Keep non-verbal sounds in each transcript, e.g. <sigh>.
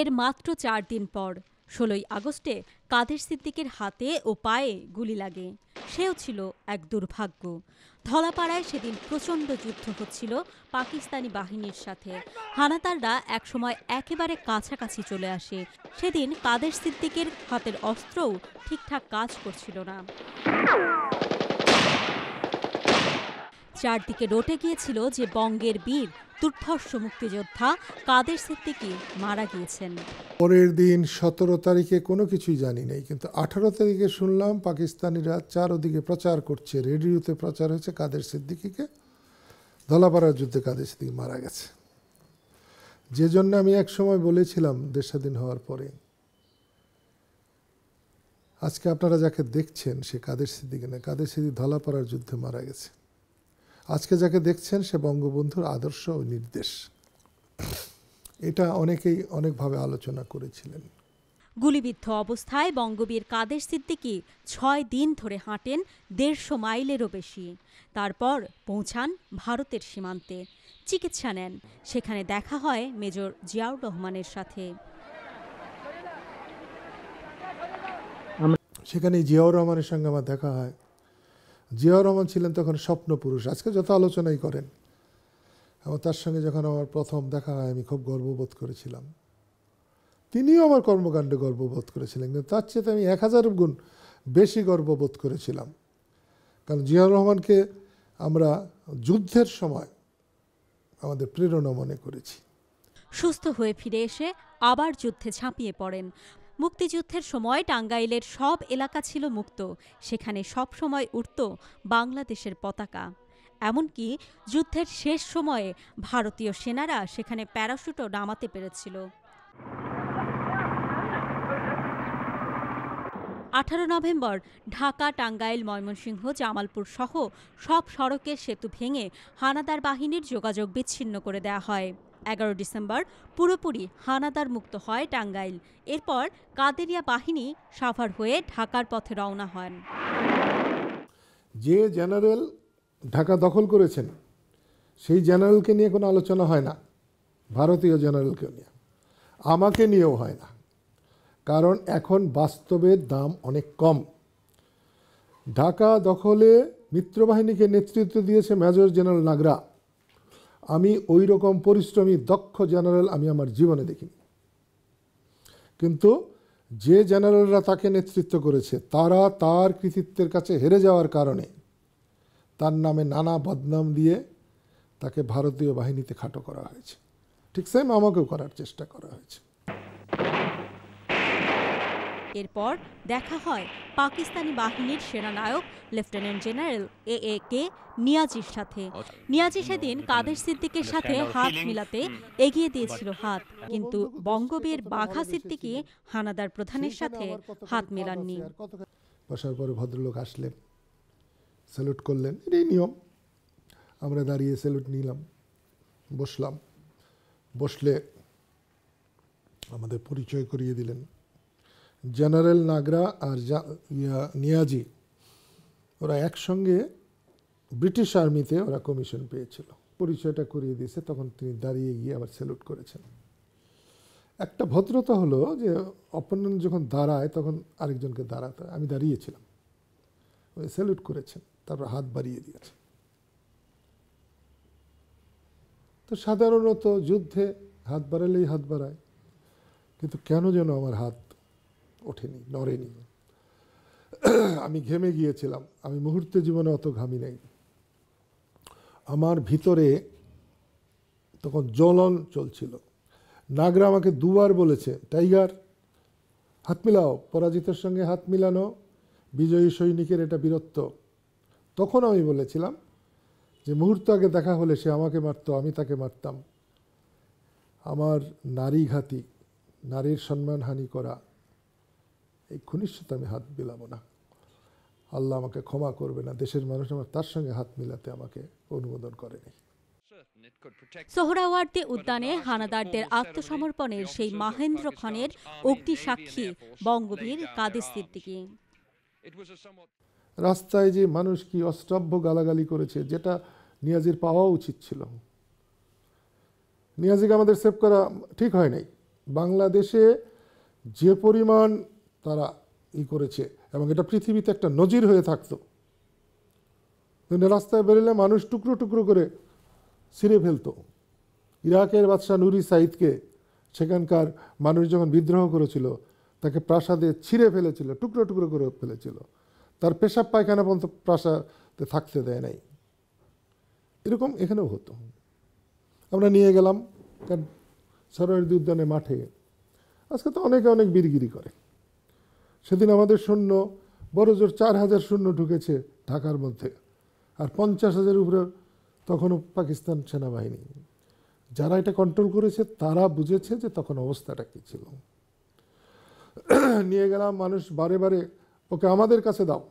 এর মাত্র চার দিন পর ষোলোই আগস্টে কাদের সিদ্দিকের হাতে ও পায়ে গুলি লাগে সেও ছিল এক দুর্ভাগ্য ধলাপাড়ায় সেদিন প্রচণ্ড যুদ্ধ হচ্ছিল পাকিস্তানি বাহিনীর সাথে হানাদাররা একসময় একেবারে কাছাকাছি চলে আসে সেদিন কাদের সিদ্দিকের হাতের অস্ত্রও ঠিকঠাক কাজ করছিল না চারদিকে রটে গিয়েছিল যে বঙ্গের বীর দুর্ধর্ষ মুক্তিযোদ্ধা কাদের সিদ্দিকি মারা গিয়েছেন পরের দিন সতেরো তারিখে কোনো কিছুই জানি নাই কিন্তু আঠারো তারিখে শুনলাম পাকিস্তানিরা ওদিকে প্রচার করছে রেডিওতে প্রচার হয়েছে কাদের সিদ্দিকিকে ধলাপাড়ার যুদ্ধে কাদের সিদ্দিকি মারা গেছে যে জন্য আমি এক সময় বলেছিলাম দেশ স্বাধীন হওয়ার পরে আজকে আপনারা যাকে দেখছেন সে কাদের সিদ্দিকি না কাদের সিদ্দিক ধলাপাড়ার যুদ্ধে মারা গেছে আজকে যাকে দেখছেন সে বঙ্গবন্ধুর আদর্শ ও নির্দেশ এটা অনেকেই অনেকভাবে আলোচনা করেছিলেন গুলিবিদ্ধ অবস্থায় বঙ্গবীর কাদের সিদ্দিকি ছয় দিন ধরে হাঁটেন দেড়শো মাইলেরও বেশি তারপর পৌঁছান ভারতের সীমান্তে চিকিৎসা নেন সেখানে দেখা হয় মেজর জিয়াউর রহমানের সাথে সেখানে জিয়াউর রহমানের সঙ্গে আমার দেখা হয় জিয়াউর রহমান ছিলেন তখন স্বপ্ন পুরুষ আজকে যত আলোচনাই করেন এবং তার সঙ্গে যখন আমার প্রথম দেখা হয় আমি খুব গর্ববোধ করেছিলাম তিনিও আমার কর্মকাণ্ডে গর্ববোধ করেছিলেন কিন্তু তার চেয়ে আমি এক হাজার গুণ বেশি গর্ববোধ করেছিলাম কারণ জিয়াউর রহমানকে আমরা যুদ্ধের সময় আমাদের প্রেরণা মনে করেছি সুস্থ হয়ে ফিরে এসে আবার যুদ্ধে ঝাঁপিয়ে পড়েন মুক্তিযুদ্ধের সময় টাঙ্গাইলের সব এলাকা ছিল মুক্ত সেখানে সব সময় উঠত বাংলাদেশের পতাকা এমনকি যুদ্ধের শেষ সময়ে ভারতীয় সেনারা সেখানে প্যারাশুটও নামাতে পেরেছিল আঠারো নভেম্বর ঢাকা টাঙ্গাইল ময়মনসিংহ জামালপুর সহ সব সড়কের সেতু ভেঙে হানাদার বাহিনীর যোগাযোগ বিচ্ছিন্ন করে দেয়া হয় এগারো ডিসেম্বর পুরোপুরি হানাদার মুক্ত হয় টাঙ্গাইল এরপর কাদেরিয়া বাহিনী সাভার হয়ে ঢাকার পথে রওনা হন যে জেনারেল ঢাকা দখল করেছেন সেই জেনারেলকে নিয়ে কোনো আলোচনা হয় না ভারতীয় জেনারেলকে নিয়ে আমাকে নিয়েও হয় না কারণ এখন বাস্তবের দাম অনেক কম ঢাকা দখলে মিত্রবাহিনীকে নেতৃত্ব দিয়েছে মেজর জেনারেল নাগরা আমি ওই রকম পরিশ্রমী দক্ষ জেনারেল আমি আমার জীবনে দেখিনি কিন্তু যে জেনারেলরা তাকে নেতৃত্ব করেছে তারা তার কৃতিত্বের কাছে হেরে যাওয়ার কারণে তার নামে নানা বদনাম দিয়ে তাকে ভারতীয় বাহিনীতে খাটো করা হয়েছে ঠিক সেম আমাকেও করার চেষ্টা করা হয়েছে এরপর দেখা হয় পাকিস্তানি বাহিনীর সেনানায়ক লেফটেন্যান্ট জেনারেল এ এ কে নিয়াজির সাথে নিয়াজি সেদিন কাদের সিদ্দিকের সাথে হাত মিলাতে এগিয়ে দিয়েছিল হাত কিন্তু বঙ্গবীর বাঘা সিদ্দিকি হানাদার প্রধানের সাথে হাত মেলাননি বসার পরে ভদ্রলোক আসলেন স্যালুট করলেন এটাই নিয়ম আমরা দাঁড়িয়ে স্যালুট নিলাম বসলাম বসলে আমাদের পরিচয় করিয়ে দিলেন জেনারেল নাগরা আর নিয়াজি ওরা একসঙ্গে ব্রিটিশ আর্মিতে ওরা কমিশন পেয়েছিল পরিচয়টা করিয়ে দিয়েছে তখন তিনি দাঁড়িয়ে গিয়ে আবার স্যালুট করেছেন একটা ভদ্রতা হলো যে অপনেন্ট যখন দাঁড়ায় তখন আরেকজনকে দাঁড়াতে আমি দাঁড়িয়েছিলাম ওই স্যালুট করেছেন তারপর হাত বাড়িয়ে দিয়েছে তো সাধারণত যুদ্ধে হাত বাড়ালেই হাত বাড়ায় কিন্তু কেন যেন আমার হাত ওঠেনি নড়েনি আমি ঘেমে গিয়েছিলাম আমি মুহূর্তে জীবনে অত ঘামি নাই আমার ভিতরে তখন জ্বলন চলছিল নাগরা আমাকে দুবার বলেছে টাইগার হাত মিলাও পরাজিতের সঙ্গে হাত মিলানো বিজয়ী সৈনিকের এটা বীরত্ব তখন আমি বলেছিলাম যে মুহূর্ত আগে দেখা হলে সে আমাকে মারত আমি তাকে মারতাম আমার নারীঘাতী নারীর সম্মানহানি করা এই ঘনিষ্ঠতা আমি হাত মিলাম না আল্লাহ আমাকে ক্ষমা করবে না দেশের মানুষ আমার তার সঙ্গে হাত মিলাতে আমাকে অনুমোদন করেনি সোহরাওয়ার্দী উদ্যানে হানাদারদের আত্মসমর্পণের সেই মাহেন্দ্র খানের অগ্নি সাক্ষী বঙ্গবীর কাদের সিদ্দিকি রাস্তায় যে মানুষ কি অষ্টভ্য গালাগালি করেছে যেটা নিয়াজির পাওয়া উচিত ছিল নিয়াজিকে আমাদের সেভ করা ঠিক হয় নাই বাংলাদেশে যে পরিমাণ তারা ই করেছে এবং এটা পৃথিবীতে একটা নজির হয়ে থাকতো রাস্তায় বেরোলে মানুষ টুকরো টুকরো করে ছিঁড়ে ফেলতো ইরাকের বাদশাহ নুরি সাইদকে সেখানকার মানুষ যখন বিদ্রোহ করেছিল তাকে প্রাসাদে ছিঁড়ে ফেলেছিল টুকরো টুকরো করে ফেলেছিল তার পেশাব পায়খানা পর্যন্ত প্রাসাদে থাকতে দেয় নাই এরকম এখানেও হতো আমরা নিয়ে গেলাম কারণ সরোয়ারদি উদ্যানে মাঠে আজকে তো অনেকে অনেক বীরগিরি করে সেদিন আমাদের সৈন্য বড় জোর চার হাজার সৈন্য ঢুকেছে ঢাকার মধ্যে আর পঞ্চাশ হাজার উপরে তখনও পাকিস্তান সেনাবাহিনী যারা এটা কন্ট্রোল করেছে তারা বুঝেছে যে তখন অবস্থাটা কী ছিল নিয়ে গেলাম মানুষ বারে বারে ওকে আমাদের কাছে দাও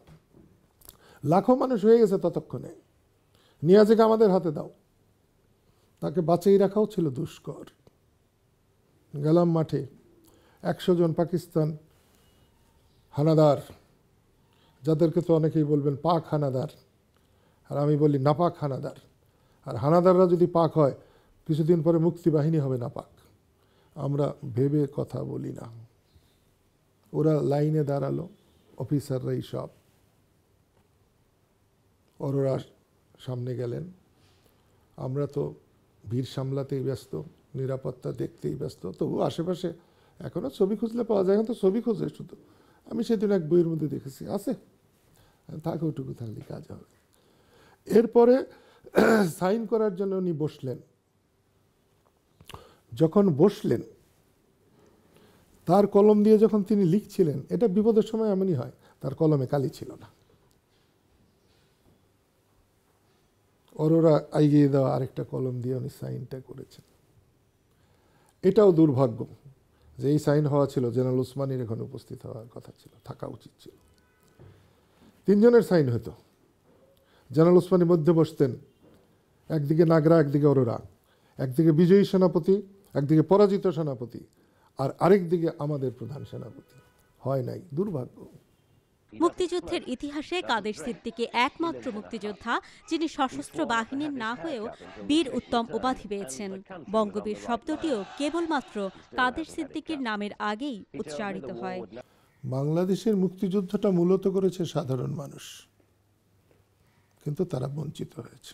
লাখো মানুষ হয়ে গেছে ততক্ষণে নিয়াজিকে আমাদের হাতে দাও তাকে বাঁচিয়ে রাখাও ছিল দুষ্কর গেলাম মাঠে একশো জন পাকিস্তান হানাদার যাদেরকে তো অনেকেই বলবেন পাক হানাদার আর আমি বলি নাপাক হানাদার আর হানাদাররা যদি পাক হয় কিছুদিন পরে মুক্তিবাহিনী হবে নাপাক আমরা ভেবে কথা বলি না ওরা লাইনে দাঁড়ালো অফিসাররাই সব অরোরা সামনে গেলেন আমরা তো ভিড় সামলাতেই ব্যস্ত নিরাপত্তা দেখতেই ব্যস্ত তবু আশেপাশে এখনও ছবি খুঁজলে পাওয়া যায় এখন তো ছবি খুঁজে শুধু আমি সেদিন এক বইয়ের মধ্যে দেখেছি আছে তাকে ওটুকু থাকলে কাজ হবে এরপরে <clears throat> সাইন করার জন্য উনি বসলেন যখন বসলেন তার কলম দিয়ে যখন তিনি লিখছিলেন এটা বিপদের সময় এমনই হয় তার কলমে কালি ছিল না অরোরা এগিয়ে দেওয়া আরেকটা কলম দিয়ে উনি সাইনটা করেছেন এটাও দুর্ভাগ্য যে এই সাইন হওয়া ছিল জেনারেল উসমানির এখানে উপস্থিত হওয়ার কথা ছিল থাকা উচিত ছিল তিনজনের সাইন হতো জেনারেল উসমানি মধ্যে বসতেন একদিকে নাগরা একদিকে অরোরা একদিকে বিজয়ী সেনাপতি একদিকে পরাজিত সেনাপতি আর আরেকদিকে আমাদের প্রধান সেনাপতি হয় নাই দুর্ভাগ্য মুক্তিযুদ্ধের ইতিহাসে কাদের সিদ্দিকী একমাত্র মুক্তিযোদ্ধা যিনি সশস্ত্র বাহিনীর না হয়েও বীর উত্তম উপাধি পেয়েছেন বঙ্গবীর শব্দটিও কেবলমাত্র কাদের সিদ্দিকীর নামের আগেই উচ্চারিত হয় বাংলাদেশের মুক্তিযুদ্ধটা মূলত করেছে সাধারণ মানুষ কিন্তু তারা বঞ্চিত হয়েছে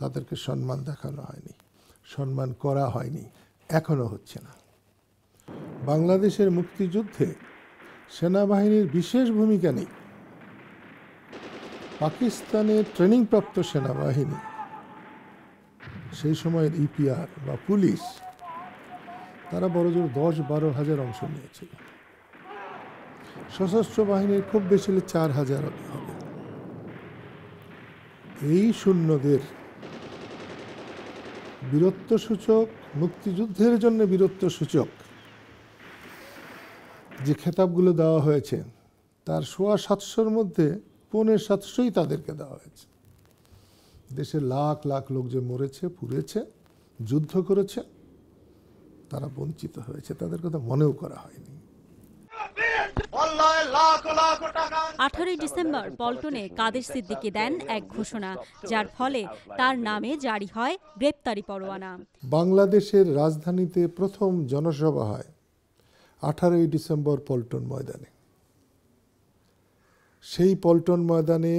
তাদেরকে সম্মান দেখানো হয়নি সম্মান করা হয়নি এখনো হচ্ছে না বাংলাদেশের মুক্তিযুদ্ধে সেনাবাহিনীর বিশেষ ভূমিকা নেই পাকিস্তানের ট্রেনিংপ্রাপ্ত সেনাবাহিনী সেই সময়ের ইপিআর বা পুলিশ তারা জোর দশ বারো হাজার অংশ নিয়েছিল সশস্ত্র বাহিনীর খুব বেশি হলে চার হাজার হবে এই শূন্যদের বীরত্বসূচক মুক্তিযুদ্ধের জন্য বীরত্বসূচক যে খেতাবগুলো দেওয়া হয়েছে তার সোয়া সাতশোর মধ্যে পনের সাতশোই তাদেরকে দেওয়া হয়েছে দেশে লাখ লাখ লোক যে মরেছে পুড়েছে যুদ্ধ করেছে তারা বঞ্চিত হয়েছে তাদের কথা মনেও করা হয়নি আঠারোই ডিসেম্বর পল্টনে কাদের সিদ্দিকে দেন এক ঘোষণা যার ফলে তার নামে জারি হয় গ্রেপ্তারি পরোয়ানা বাংলাদেশের রাজধানীতে প্রথম জনসভা হয় আঠারোই ডিসেম্বর পল্টন ময়দানে সেই পল্টন ময়দানে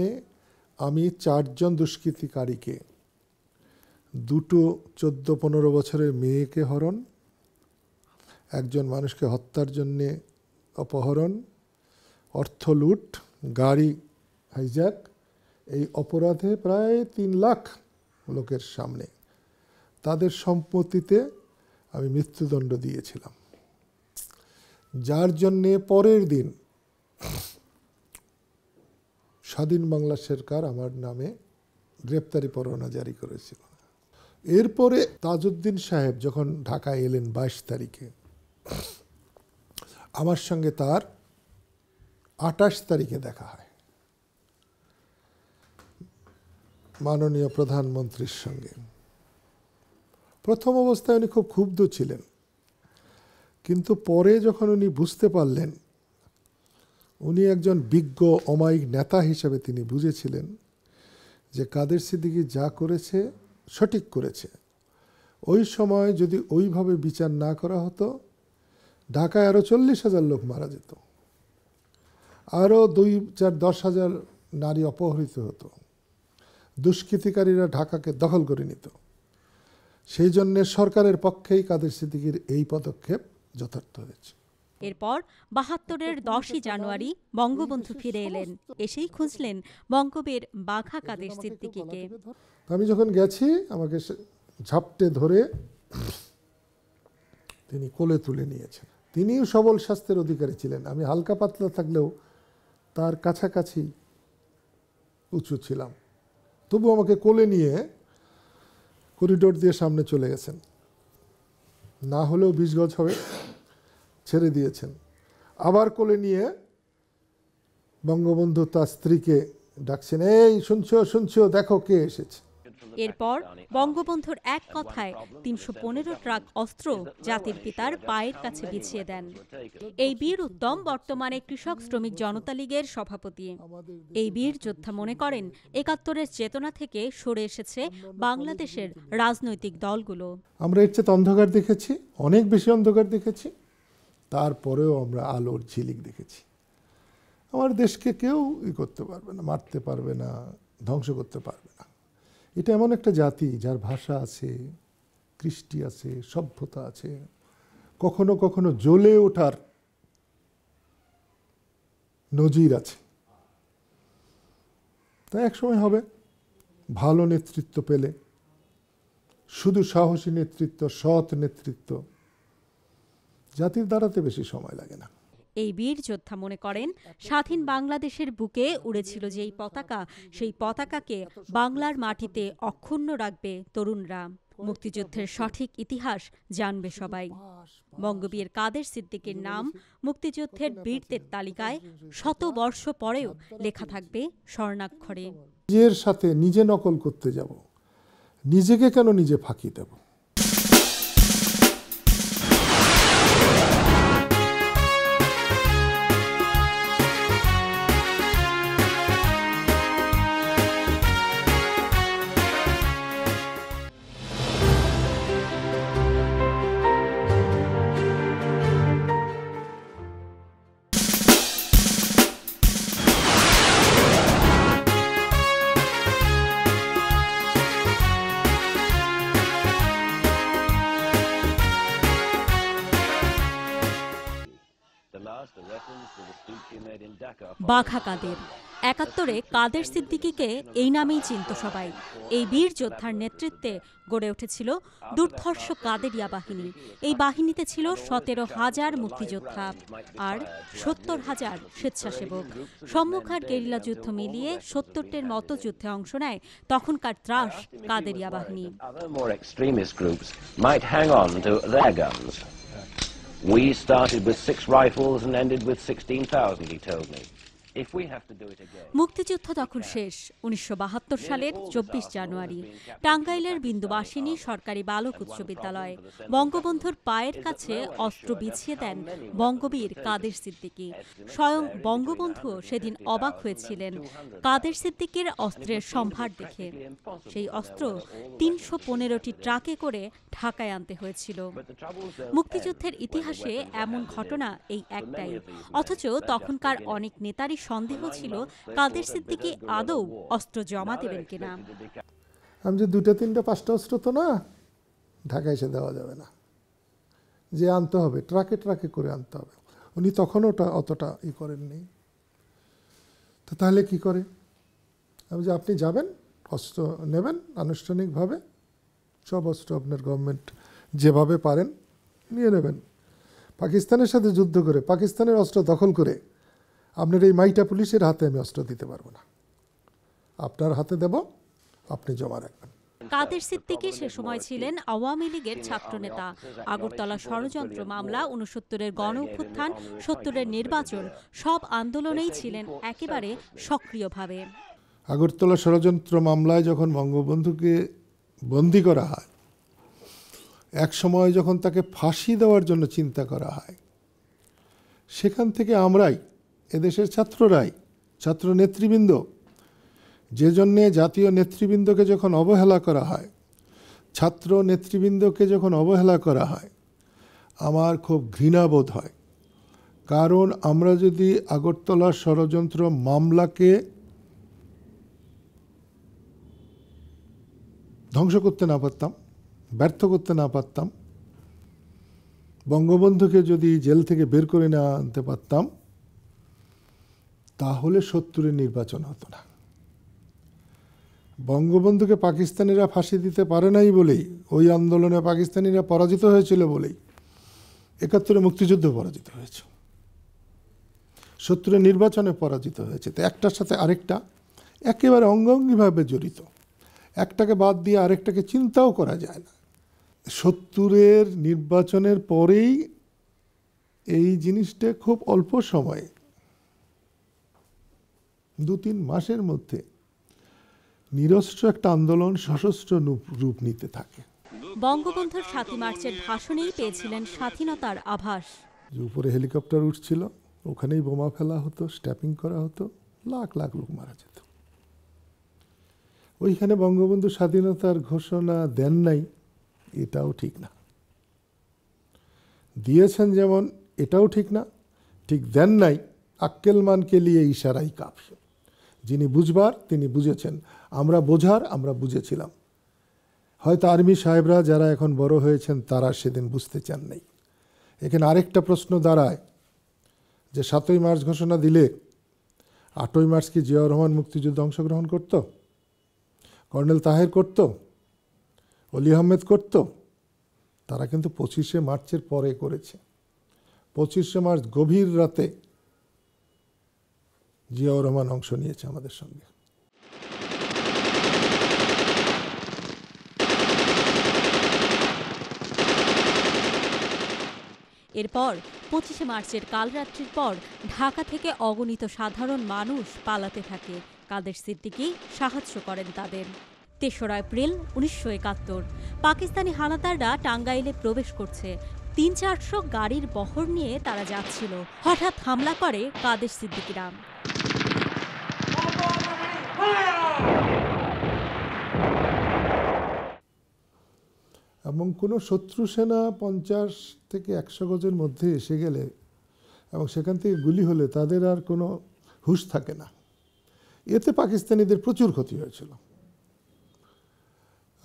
আমি চারজন দুষ্কৃতিকারীকে দুটো চোদ্দ পনেরো বছরের মেয়েকে হরণ একজন মানুষকে হত্যার জন্যে অপহরণ অর্থ লুট গাড়ি হাইজ্যাক এই অপরাধে প্রায় তিন লাখ লোকের সামনে তাদের সম্পত্তিতে আমি মৃত্যুদণ্ড দিয়েছিলাম যার জন্যে পরের দিন স্বাধীন বাংলা সরকার আমার নামে গ্রেপ্তারি পরোয়ানা জারি করেছিল এরপরে তাজউদ্দিন সাহেব যখন ঢাকা এলেন বাইশ তারিখে আমার সঙ্গে তার আটাশ তারিখে দেখা হয় মাননীয় প্রধানমন্ত্রীর সঙ্গে প্রথম অবস্থায় উনি খুব ক্ষুব্ধ ছিলেন কিন্তু পরে যখন উনি বুঝতে পারলেন উনি একজন বিজ্ঞ অমায়িক নেতা হিসেবে তিনি বুঝেছিলেন যে কাদের সিদ্দিকি যা করেছে সঠিক করেছে ওই সময় যদি ওইভাবে বিচার না করা হতো ঢাকায় আরও চল্লিশ হাজার লোক মারা যেত আরও দুই চার দশ হাজার নারী অপহৃত হতো দুষ্কৃতিকারীরা ঢাকাকে দখল করে নিত সেই জন্যে সরকারের পক্ষেই কাদের সিদ্দিকির এই পদক্ষেপ যথার্থ হয়েছে এরপর বাহাত্তরের দশই জানুয়ারি বঙ্গবন্ধু ফিরে এলেন এসেই খুঁজলেন বঙ্গবের বাঘা কাদের সিদ্দিকিকে আমি যখন গেছি আমাকে ঝাপটে ধরে তিনি কোলে তুলে নিয়েছেন তিনিও সবল স্বাস্থ্যের অধিকারী ছিলেন আমি হালকা পাতলা থাকলেও তার কাছাকাছি উঁচু ছিলাম তবু আমাকে কোলে নিয়ে করিডোর দিয়ে সামনে চলে গেছেন না হলেও বিশ গজ হবে ছেড়ে দিয়েছেন আবার কোলে নিয়ে বঙ্গবন্ধু তার স্ত্রীকে ডাকছেন এই শুনছো শুনছ দেখো কে এসেছে এরপর বঙ্গবন্ধুর এক কথায় তিনশো পনেরো ট্রাক অস্ত্র জাতির পিতার পায়ের কাছে বিছিয়ে দেন এই বীর উত্তম বর্তমানে কৃষক শ্রমিক জনতা লীগের সভাপতি এই বীর যোদ্ধা মনে করেন একাত্তরের চেতনা থেকে সরে এসেছে বাংলাদেশের রাজনৈতিক দলগুলো আমরা এর চেয়ে অন্ধকার দেখেছি অনেক বেশি অন্ধকার দেখেছি তারপরেও আমরা আলোর ঝিলিক দেখেছি আমার দেশকে কেউ ই করতে পারবে না মারতে পারবে না ধ্বংস করতে পারবে না এটা এমন একটা জাতি যার ভাষা আছে কৃষ্টি আছে সভ্যতা আছে কখনো কখনো জ্বলে ওঠার নজির আছে তা একসময় হবে ভালো নেতৃত্ব পেলে শুধু সাহসী নেতৃত্ব সৎ নেতৃত্ব জাতির দাঁড়াতে বেশি সময় লাগে না এই বীর যোদ্ধা মনে করেন স্বাধীন বাংলাদেশের বুকে উড়েছিল যেই পতাকা সেই পতাকাকে বাংলার মাটিতে অক্ষুণ্ণ রাখবে তরুণরা মুক্তিযুদ্ধের সঠিক ইতিহাস জানবে সবাই বঙ্গবীর কাদের সিদ্দিকের নাম মুক্তিযুদ্ধের বীরদের তালিকায় শত বর্ষ পরেও লেখা থাকবে স্বর্ণাক্ষরে নিজের সাথে নিজে নকল করতে যাব নিজেকে কেন নিজে ফাঁকি দেব বাঘা কাদের একাত্তরে কাদের সিদ্দিকিকে এই নামেই চিনত সবাই এই বীর যোদ্ধার নেতৃত্বে গড়ে উঠেছিল দুর্ধর্ষ কাদেরিয়া বাহিনী এই বাহিনীতে ছিল সতেরো হাজার মুক্তিযোদ্ধা আর সত্তর হাজার স্বেচ্ছাসেবক সম্মুখ আর গেরিলা যুদ্ধ মিলিয়ে সত্তরটের মতো যুদ্ধে অংশ নেয় তখনকার ত্রাস কাদেরিয়া বাহিনী We started with six rifles and ended with 16,000, he told me. মুক্তিযুদ্ধ তখন শেষ উনিশশো সালের চব্বিশ জানুয়ারি টাঙ্গাইলের বিন্দুবাসিনী সরকারি বালক উচ্চ বিদ্যালয়ে বঙ্গবন্ধুর পায়ের কাছে অস্ত্র বিছিয়ে দেন বঙ্গবীর কাদের সিদ্দিকী স্বয়ং বঙ্গবন্ধুও সেদিন অবাক হয়েছিলেন কাদের সিদ্দিকীর অস্ত্রের সম্ভার দেখে সেই অস্ত্র তিনশো পনেরোটি ট্রাকে করে ঢাকায় আনতে হয়েছিল মুক্তিযুদ্ধের ইতিহাসে এমন ঘটনা এই একটাই অথচ তখনকার অনেক নেতারই সন্দেহ ছিল কাদের সিদ্দিকি আদৌ অস্ত্র জমা দেবেন কিনা আমি যে দুটো তিনটা পাঁচটা অস্ত্র তো না ঢাকা এসে দেওয়া যাবে না যে আনতে হবে ট্রাকে ট্রাকে করে আনতে হবে উনি তখন ওটা অতটা ই করেননি তো তাহলে কি করে আমি যে আপনি যাবেন অস্ত্র নেবেন আনুষ্ঠানিকভাবে সব অস্ত্র আপনার গভর্নমেন্ট যেভাবে পারেন নিয়ে নেবেন পাকিস্তানের সাথে যুদ্ধ করে পাকিস্তানের অস্ত্র দখল করে আপনার এই মাইটা পুলিশের হাতে আমি অস্ত্র দিতে পারবো না আপনার হাতে দেব আপনি জমা রাখবেন কাদের সিদ্দিকি সে সময় ছিলেন আওয়ামী লীগের ছাত্রনেতা আগরতলা ষড়যন্ত্র মামলা উনসত্তরের গণ অভ্যুত্থান সত্তরের নির্বাচন সব আন্দোলনেই ছিলেন একেবারে সক্রিয়ভাবে আগরতলা ষড়যন্ত্র মামলায় যখন বঙ্গবন্ধুকে বন্দি করা হয় এক সময় যখন তাকে ফাঁসি দেওয়ার জন্য চিন্তা করা হয় সেখান থেকে আমরাই এদেশের ছাত্ররাই ছাত্র নেতৃবৃন্দ যে জন্যে জাতীয় নেতৃবৃন্দকে যখন অবহেলা করা হয় ছাত্র নেতৃবৃন্দকে যখন অবহেলা করা হয় আমার খুব ঘৃণাবোধ হয় কারণ আমরা যদি আগরতলার ষড়যন্ত্র মামলাকে ধ্বংস করতে না পারতাম ব্যর্থ করতে না পারতাম বঙ্গবন্ধুকে যদি জেল থেকে বের করে না আনতে পারতাম তাহলে সত্তরের নির্বাচন হতো না বঙ্গবন্ধুকে পাকিস্তানিরা ফাঁসি দিতে পারে নাই বলেই ওই আন্দোলনে পাকিস্তানিরা পরাজিত হয়েছিল বলেই একাত্তরে মুক্তিযুদ্ধ পরাজিত হয়েছে সত্তরের নির্বাচনে পরাজিত হয়েছে তো একটার সাথে আরেকটা একেবারে অঙ্গাঙ্গিভাবে জড়িত একটাকে বাদ দিয়ে আরেকটাকে চিন্তাও করা যায় না সত্তরের নির্বাচনের পরেই এই জিনিসটা খুব অল্প সময়ে দু তিন মাসের মধ্যে নিরস্ত্র একটা আন্দোলন সশস্ত্র রূপ নিতে থাকে বঙ্গবন্ধুর সাতই মার্চের ভাষণেই পেয়েছিলেন স্বাধীনতার আভাস উপরে হেলিকপ্টার উঠছিল ওখানেই বোমা ফেলা হতো স্ট্যাপিং করা হতো লাখ লাখ লোক মারা যেত ওইখানে বঙ্গবন্ধু স্বাধীনতার ঘোষণা দেন নাই এটাও ঠিক না দিয়েছেন যেমন এটাও ঠিক না ঠিক দেন নাই আক্কেল মানকে লিয়ে ইশারাই কাফি যিনি বুঝবার তিনি বুঝেছেন আমরা বোঝার আমরা বুঝেছিলাম হয়তো আর্মি সাহেবরা যারা এখন বড় হয়েছেন তারা সেদিন বুঝতে চান নাই এখানে আরেকটা প্রশ্ন দাঁড়ায় যে সাতই মার্চ ঘোষণা দিলে আটই মার্চ কি জিয়াউর রহমান মুক্তিযুদ্ধে অংশগ্রহণ করত কর্নেল তাহের করত অলি আহমেদ করত তারা কিন্তু পঁচিশে মার্চের পরে করেছে পঁচিশে মার্চ গভীর রাতে জিয়াউর রহমান অংশ নিয়েছে আমাদের সঙ্গে এরপর পঁচিশে মার্চের কালরাত্রির পর ঢাকা থেকে অগণিত সাধারণ মানুষ পালাতে থাকে কাদের সিদ্দিকি সাহায্য করেন তাদের তেসরা এপ্রিল উনিশশো একাত্তর পাকিস্তানি হানাদাররা টাঙ্গাইলে প্রবেশ করছে তিন চারশো গাড়ির বহর নিয়ে তারা যাচ্ছিল হঠাৎ হামলা করে কাদের সিদ্দিকিরাম এবং কোনো শত্রু সেনা পঞ্চাশ থেকে একশো গজের মধ্যে এসে গেলে এবং সেখান থেকে গুলি হলে তাদের আর কোনো হুশ থাকে না এতে পাকিস্তানিদের প্রচুর ক্ষতি হয়েছিল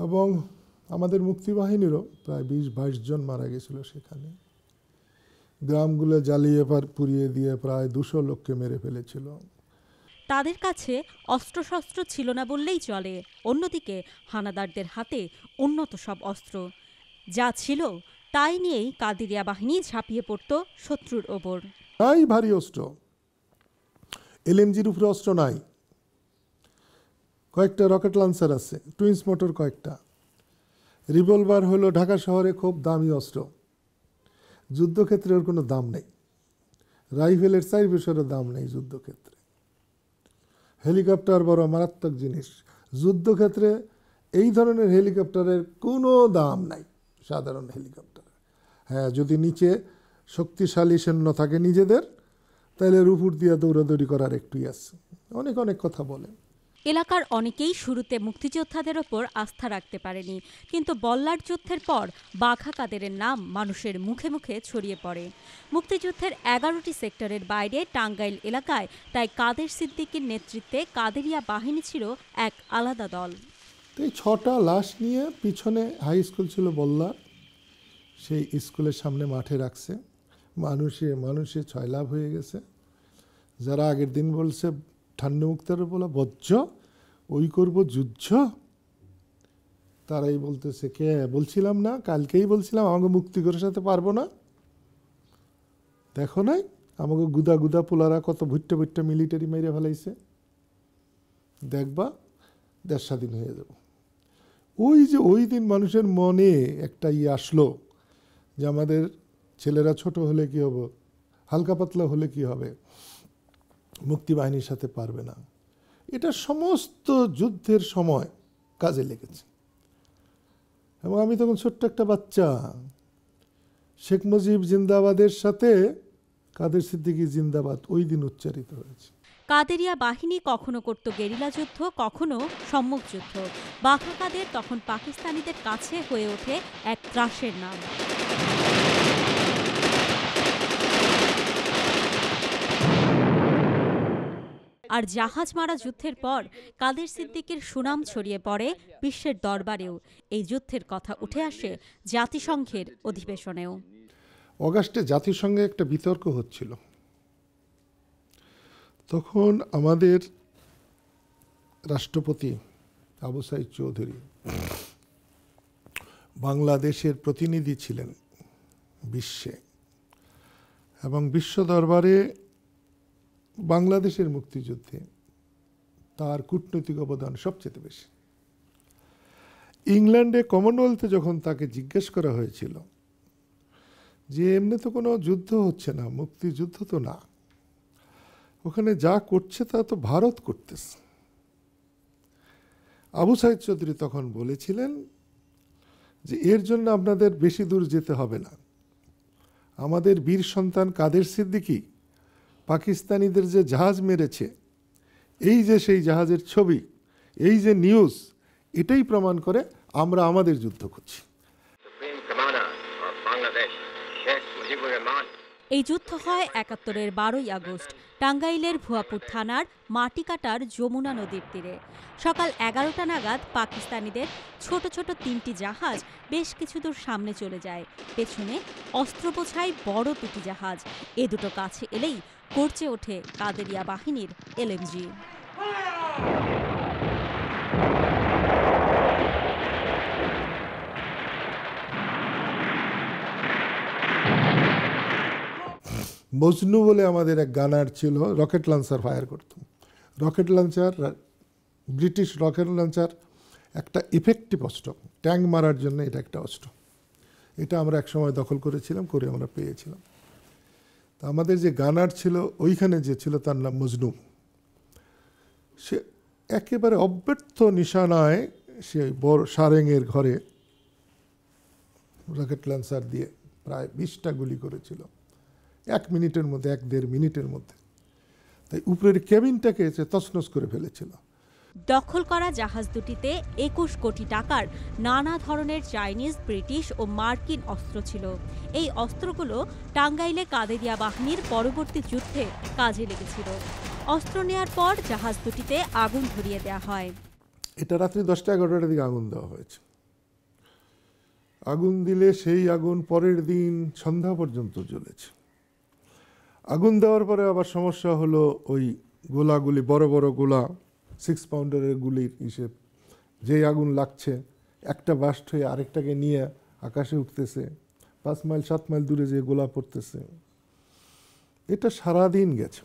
এবং আমাদের মুক্তিবাহিনীরও প্রায় বিশ বাইশ জন মারা গেছিল সেখানে গ্রামগুলো জ্বালিয়ে পুড়িয়ে দিয়ে প্রায় দুশো লোককে মেরে ফেলেছিল তাদের কাছে অস্ত্রশস্ত্র ছিল না বললেই চলে অন্যদিকে হানাদারদের হাতে উন্নত সব অস্ত্র যা ছিল তাই নিয়েই কাদিরিয়া বাহিনী ঝাঁপিয়ে পড়ত শত্রুর ওপর তাই ভারী অস্ত্র এলএমজির উপরে অস্ত্র নাই কয়েকটা রকেট লঞ্চার আছে টুইন্স মোটর কয়েকটা রিভলভার হল ঢাকা শহরে খুব দামি অস্ত্র যুদ্ধক্ষেত্রে ওর কোনো দাম নেই রাইফেলের সাইফেসেরও দাম নেই যুদ্ধক্ষেত্রে হেলিকপ্টার বড় মারাত্মক জিনিস যুদ্ধক্ষেত্রে এই ধরনের হেলিকপ্টারের কোনো দাম নাই সাধারণ হেলিকপ্টার হ্যাঁ যদি নিচে শক্তিশালী সৈন্য থাকে নিজেদের তাহলে রুপুর দিয়ে দৌড়াদৌড়ি করার একটুই আছে অনেক অনেক কথা বলে এলাকার অনেকেই শুরুতে মুক্তিযোদ্ধাদের ওপর আস্থা রাখতে পারেনি কিন্তু বল্লার যুদ্ধের পর বাঘা কাদেরের নাম মানুষের মুখে মুখে ছড়িয়ে পড়ে মুক্তিযুদ্ধের এগারোটি সেক্টরের বাইরে টাঙ্গাইল এলাকায় তাই কাদের সিদ্দিকির নেতৃত্বে কাদেরিয়া বাহিনী ছিল এক আলাদা দল এই ছটা লাশ নিয়ে পিছনে হাই স্কুল ছিল বল্লা সেই স্কুলের সামনে মাঠে রাখছে মানুষে মানুষে ছয় লাভ হয়ে গেছে যারা আগের দিন বলছে ঠান্ডা মুক্তার বলা বজ্র ওই করব যুদ্ধ তারাই বলতেছে কে বলছিলাম না কালকেই বলছিলাম আমাকে মুক্তি করে সাথে পারবো না দেখো নাই আমাকে গুদা গুদা পোলারা কত ভুট্টা ভুট্টা মিলিটারি মেরে ফেলাইছে দেখবা দেশ স্বাধীন হয়ে যাব ওই যে ওই দিন মানুষের মনে একটা ইয়ে আসলো যে আমাদের ছেলেরা ছোট হলে কি হবো হালকা পাতলা হলে কি হবে মুক্তি বাহিনীর সাথে পারবে না এটা সমস্ত যুদ্ধের সময় কাজে লেগেছে এবং আমি তখন ছোট্ট একটা বাচ্চা শেখ মুজিব জিন্দাবাদের সাথে কাদের সিদ্দিকি জিন্দাবাদ ওই দিন উচ্চারিত হয়েছে কাদেরিয়া বাহিনী কখনো করত গেরিলা যুদ্ধ কখনো সম্মুখ যুদ্ধ বাঘা কাদের তখন পাকিস্তানিদের কাছে হয়ে ওঠে এক ত্রাসের নাম আর জাহাজ মারা যুদ্ধের পর কাদের সিদ্দিকের সুনাম ছড়িয়ে পড়ে বিশ্বের দরবারেও এই যুদ্ধের কথা উঠে আসে জাতিসংঘের অধিবেশনেও অগাস্টে জাতিসংঘে একটা বিতর্ক হচ্ছিল তখন আমাদের রাষ্ট্রপতি আবু সাইদ চৌধুরী বাংলাদেশের প্রতিনিধি ছিলেন বিশ্বে এবং বিশ্ব দরবারে বাংলাদেশের মুক্তিযুদ্ধে তার কূটনৈতিক অবদান সবচেয়ে বেশি ইংল্যান্ডে কমনওয়েলথে যখন তাকে জিজ্ঞেস করা হয়েছিল যে এমনি তো কোনো যুদ্ধ হচ্ছে না মুক্তিযুদ্ধ তো না ওখানে যা করছে তা তো ভারত করতেছে আবু সাহেদ চৌধুরী তখন বলেছিলেন যে এর জন্য আপনাদের বেশি দূর যেতে হবে না আমাদের বীর সন্তান কাদের সিদ্দিকী পাকিস্তানিদের যে জাহাজ মেরেছে এই যে সেই জাহাজের ছবি এই যে নিউজ এটাই প্রমাণ করে আমরা আমাদের যুদ্ধ করছি এই যুদ্ধ হয় একাত্তরের বারোই আগস্ট টাঙ্গাইলের ভুয়াপুর থানার মাটিকাটার যমুনা নদীর তীরে সকাল এগারোটা নাগাদ পাকিস্তানিদের ছোট ছোট তিনটি জাহাজ বেশ কিছু দূর সামনে চলে যায় পেছনে অস্ত্র বোঝায় বড় দুটি জাহাজ এ দুটো কাছে এলেই করছে ওঠে কাদেরিয়া বাহিনীর এলএমজি মজনু বলে আমাদের এক গানার ছিল রকেট লঞ্চার ফায়ার করত rocket launcher British rocket launcher একটা ইফেক্টিভ অস্ত্র ট্যাঙ্ক মারার জন্য এটা একটা অস্ত্র এটা আমরা একসময় দখল করেছিলাম করে আমরা পেয়েছিলাম তা আমাদের যে গানার ছিল ওইখানে যে ছিল তার নাম মজনুম সে একেবারে অব্যর্থ নিশানায় সে বড় সারেংয়ের ঘরে রকেট লঞ্চার দিয়ে প্রায় বিশটা গুলি করেছিল এক মিনিটের মধ্যে এক দেড় মিনিটের মধ্যে তাই উপরের ক্যাবিনটাকে সে তছনছ করে ফেলেছিল দখল করা জাহাজ দুটিতে একুশ কোটি টাকার নানা ধরনের চাইনিজ ব্রিটিশ ও মার্কিন অস্ত্র ছিল এই অস্ত্রগুলো টাঙ্গাইলে কাদেরিয়া বাহিনীর পরবর্তী যুদ্ধে কাজে লেগেছিল অস্ত্র নেয়ার পর জাহাজ দুটিতে আগুন ধরিয়ে দেয়া হয় এটা রাত্রি দশটা এগারোটার দিকে আগুন দেওয়া হয়েছে আগুন দিলে সেই আগুন পরের দিন সন্ধ্যা পর্যন্ত জ্বলেছে আগুন দেওয়ার পরে আবার সমস্যা হলো ওই গোলাগুলি বড় বড় গোলা সিক্স পাউন্ডারের গুলির হিসেব যেই আগুন লাগছে একটা বাস্ট হয়ে আরেকটাকে নিয়ে আকাশে উঠতেছে পাঁচ মাইল সাত মাইল দূরে যে গোলা পড়তেছে এটা সারাদিন গেছে